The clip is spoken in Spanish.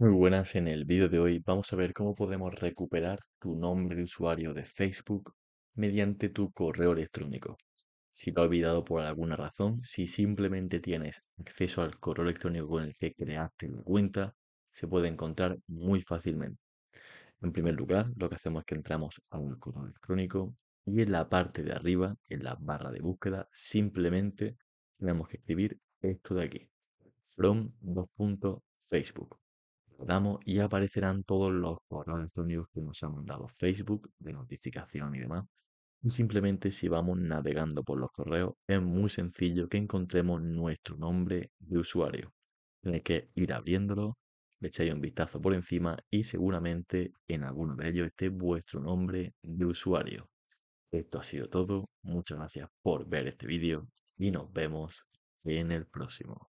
Muy buenas, en el vídeo de hoy vamos a ver cómo podemos recuperar tu nombre de usuario de Facebook mediante tu correo electrónico. Si lo has olvidado por alguna razón, si simplemente tienes acceso al correo electrónico con el que creaste tu cuenta, se puede encontrar muy fácilmente. En primer lugar, lo que hacemos es que entramos a un correo electrónico y en la parte de arriba, en la barra de búsqueda, simplemente tenemos que escribir esto de aquí, from 2.facebook damos y aparecerán todos los correos electrónicos que nos han mandado Facebook de notificación y demás. simplemente si vamos navegando por los correos es muy sencillo que encontremos nuestro nombre de usuario. Tenéis que ir abriéndolo, le echáis un vistazo por encima y seguramente en alguno de ellos esté vuestro nombre de usuario. Esto ha sido todo, muchas gracias por ver este vídeo y nos vemos en el próximo.